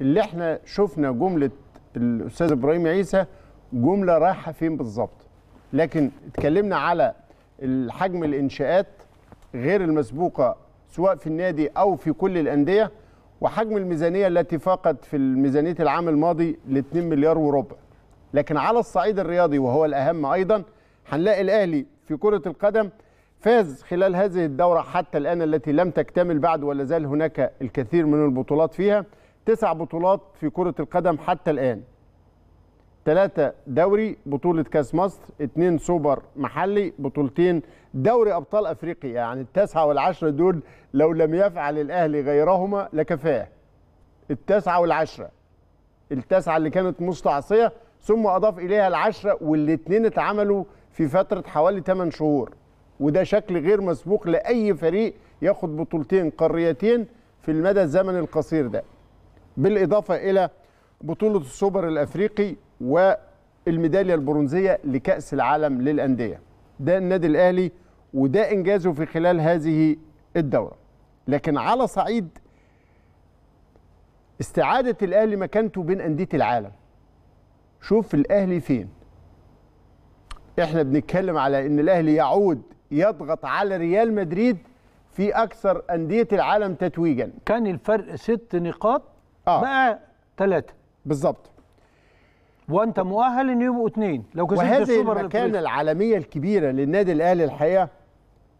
اللي احنا شفنا جمله الاستاذ ابراهيم عيسى جمله رايحه فين بالظبط لكن اتكلمنا على حجم الانشاءات غير المسبوقه سواء في النادي او في كل الانديه وحجم الميزانيه التي فاقت في ميزانيه العام الماضي ل 2 مليار وربع لكن على الصعيد الرياضي وهو الاهم ايضا هنلاقي الاهلي في كره القدم فاز خلال هذه الدوره حتى الان التي لم تكتمل بعد ولا زال هناك الكثير من البطولات فيها تسع بطولات في كرة القدم حتى الآن ثلاثة دوري بطولة كاس مصر اثنين سوبر محلي بطولتين دوري أبطال أفريقيا يعني التسعة والعشرة دول لو لم يفعل الأهلي غيرهما لكفاه التسعة والعشرة التسعة اللي كانت مستعصية ثم أضاف إليها العشرة والاثنين اتعملوا في فترة حوالي 8 شهور وده شكل غير مسبوق لأي فريق ياخد بطولتين قاريتين في المدى الزمني القصير ده بالإضافة إلى بطولة السوبر الأفريقي والميدالية البرونزية لكأس العالم للأندية ده النادي الأهلي وده إنجازه في خلال هذه الدورة لكن على صعيد استعادة الأهلي مكانته بين أندية العالم شوف الأهلي فين احنا بنتكلم على ان الاهلي يعود يضغط على ريال مدريد في اكثر انديه العالم تتويجا كان الفرق ست نقاط آه. بقى ثلاثه بالظبط وانت مؤهل ان يبقوا اثنين لو كسبت وهذه المكانه العالميه الكبيره للنادي الاهلي الحقيقه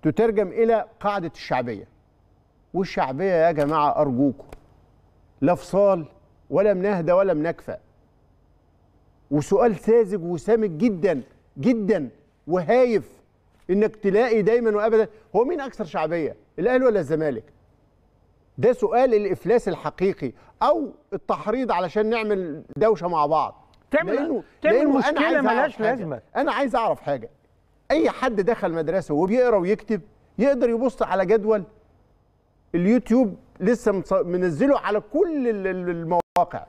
تترجم الى قاعده الشعبيه والشعبيه يا جماعه ارجوكم لا فصال ولا منهدى ولا منكفى وسؤال ساذج وسامج جدا جدا وهايف انك تلاقي دايما وابدا هو مين اكثر شعبيه الاهلي ولا الزمالك ده سؤال الافلاس الحقيقي او التحريض علشان نعمل دوشه مع بعض تعمل لأنه تعمل لأنه مشكله ملهاش لازمه انا عايز اعرف حاجه اي حد دخل مدرسه وبيقرا ويكتب يقدر يبص على جدول اليوتيوب لسه منزله على كل المواقع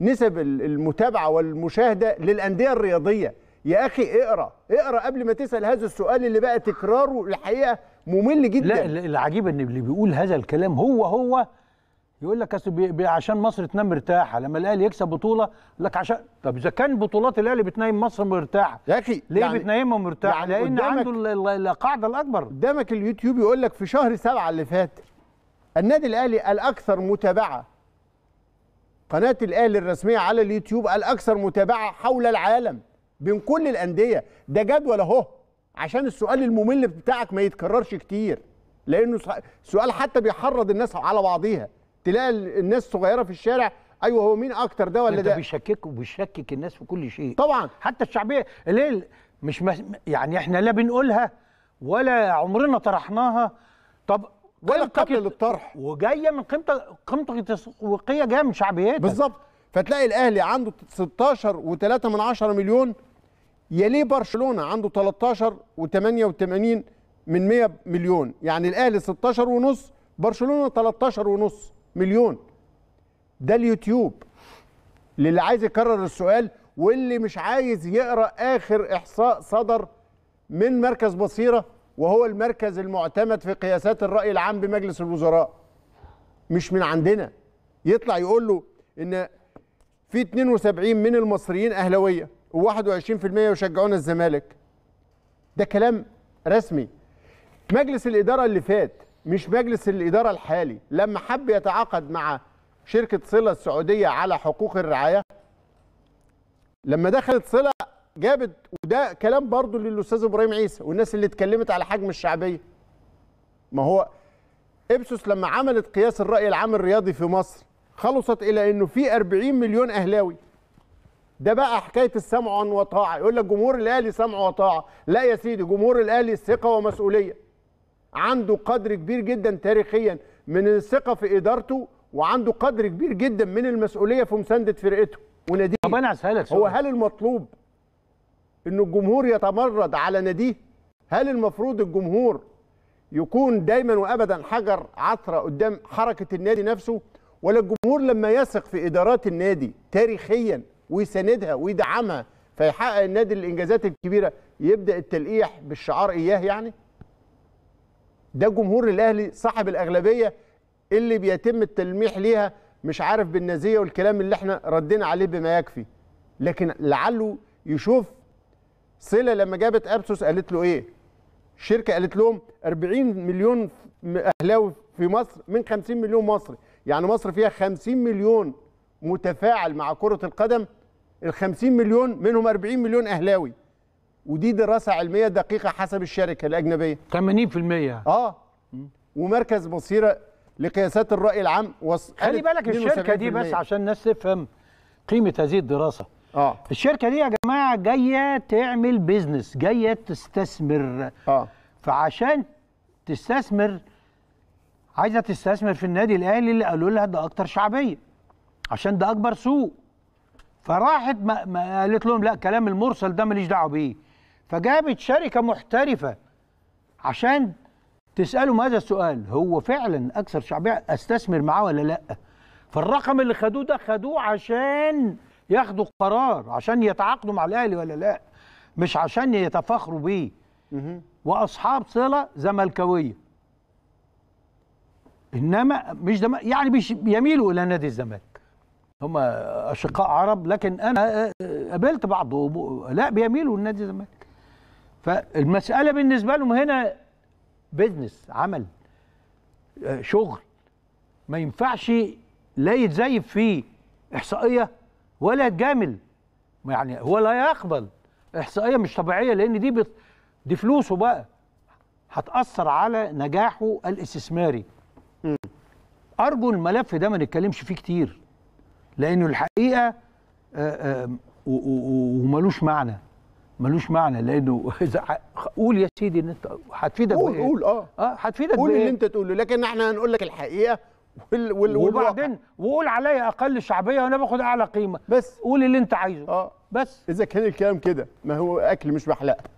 نسب المتابعه والمشاهده للانديه الرياضيه يا اخي اقرا اقرا قبل ما تسال هذا السؤال اللي بقى تكراره الحقيقه ممل جدا لا العجيب ان اللي بيقول هذا الكلام هو هو يقول لك اصل عشان مصر تنام مرتاحه لما الاهلي يكسب بطوله لك عشان طب اذا كان بطولات الاهلي بتنام مصر مرتاحه يا اخي ليه يعني بتنامها مرتاحه يعني لان عنده القاعده الاكبر قدامك اليوتيوب يقول لك في شهر سبعة اللي فات النادي الاهلي الاكثر متابعه قناه الاهلي الرسميه على اليوتيوب الاكثر متابعه حول العالم بين كل الانديه ده جدول اهو عشان السؤال الممل بتاعك ما يتكررش كتير لانه سؤال حتى بيحرض الناس على بعضيها تلاقي الناس صغيره في الشارع ايوه هو مين اكتر ده ولا ده بيشكك وبيشكك الناس في كل شيء طبعا حتى الشعبيه ليه مش يعني احنا لا بنقولها ولا عمرنا طرحناها طب ولا قبل الطرح وجايه من قيمه قيمه تسويقيه جايه من شعبيتك بالظبط فتلاقي الاهلي عنده 16.3 من 10 مليون يليه برشلونه عنده 13.88 من 100 مليون يعني الاهلي 16 ونص برشلونه 13 ونص مليون ده اليوتيوب للي عايز يكرر السؤال واللي مش عايز يقرا اخر احصاء صدر من مركز بصيره وهو المركز المعتمد في قياسات الراي العام بمجلس الوزراء مش من عندنا يطلع يقول له ان في 72 من المصريين اهلاويه و21% يشجعون الزمالك ده كلام رسمي مجلس الاداره اللي فات مش مجلس الاداره الحالي لما حب يتعاقد مع شركه صله السعوديه على حقوق الرعايه لما دخلت صله جابت وده كلام برضو للاستاذ ابراهيم عيسى والناس اللي اتكلمت على حجم الشعبيه ما هو ابسوس لما عملت قياس الراي العام الرياضي في مصر خلصت الى انه في 40 مليون اهلاوي ده بقى حكايه السمع وطاعه يقول لك جمهور الاهلي سمع وطاعه لا يا سيدي جمهور الاهلي ثقه ومسؤوليه عنده قدر كبير جدا تاريخيا من الثقه في ادارته وعنده قدر كبير جدا من المسؤوليه في مسانده فرقته وناديه طب انا هسالك هو هل المطلوب ان الجمهور يتمرد على ناديه هل المفروض الجمهور يكون دايما وابدا حجر عثره قدام حركه النادي نفسه ولا الجمهور لما يثق في إدارات النادي تاريخيا ويساندها ويدعمها فيحقق النادي الإنجازات الكبيرة يبدأ التلقيح بالشعار إياه يعني ده جمهور الأهلي صاحب الأغلبية اللي بيتم التلميح ليها مش عارف بالنازية والكلام اللي احنا ردينا عليه بما يكفي لكن لعله يشوف صله لما جابت ابسوس قالت له ايه؟ الشركه قالت لهم 40 مليون اهلاوي في مصر من 50 مليون مصري يعني مصر فيها 50 مليون متفاعل مع كرة القدم ال 50 مليون منهم 40 مليون أهلاوي ودي دراسة علمية دقيقة حسب الشركة الأجنبية 80% آه ومركز بصيرة لقياسات الرأي العام خلي بالك الشركة دي بس عشان الناس تفهم قيمة هذه الدراسة آه. الشركة دي يا جماعة جاية تعمل بيزنس جاية تستثمر آه. فعشان تستثمر عايزه تستثمر في النادي الاهلي اللي قالوا لها ده اكتر شعبيه عشان ده اكبر سوق فراحت ما, ما قالت لهم لا كلام المرسل ده ماليش دعوه بيه فجابت شركه محترفه عشان تساله ماذا السؤال هو فعلا اكثر شعبيه استثمر معاه ولا لا فالرقم اللي خدوه ده خدوه عشان ياخدوا قرار عشان يتعاقدوا مع الاهلي ولا لا مش عشان يتفاخروا بيه واصحاب صله زملكاويه انما مش دم... يعني بيش... بيميلوا الى نادي الزمالك هم اشقاء عرب لكن انا آه، آه، قابلت بعضهم لا بيميلوا لنادي الزمالك فالمساله بالنسبه لهم هنا بيزنس عمل آه، شغل ما ينفعش لا يتزيف فيه احصائيه ولا يتجامل يعني هو لا يقبل احصائيه مش طبيعيه لان دي بت... دي فلوسه بقى هتاثر على نجاحه الاستثماري ارجو الملف ده ما نتكلمش فيه كتير لانه الحقيقه آه، آه، وملوش معنى ملوش معنى لانه اذا قول يا سيدي ان انت هتفيدك قول قول اه اه هتفيدك قول اللي انت تقوله لكن احنا هنقول لك الحقيقه وال وال وبعدين وقول عليا اقل شعبيه وانا باخد اعلى قيمه بس قول اللي انت عايزه اه بس اذا كان الكلام كده ما هو اكل مش محلقه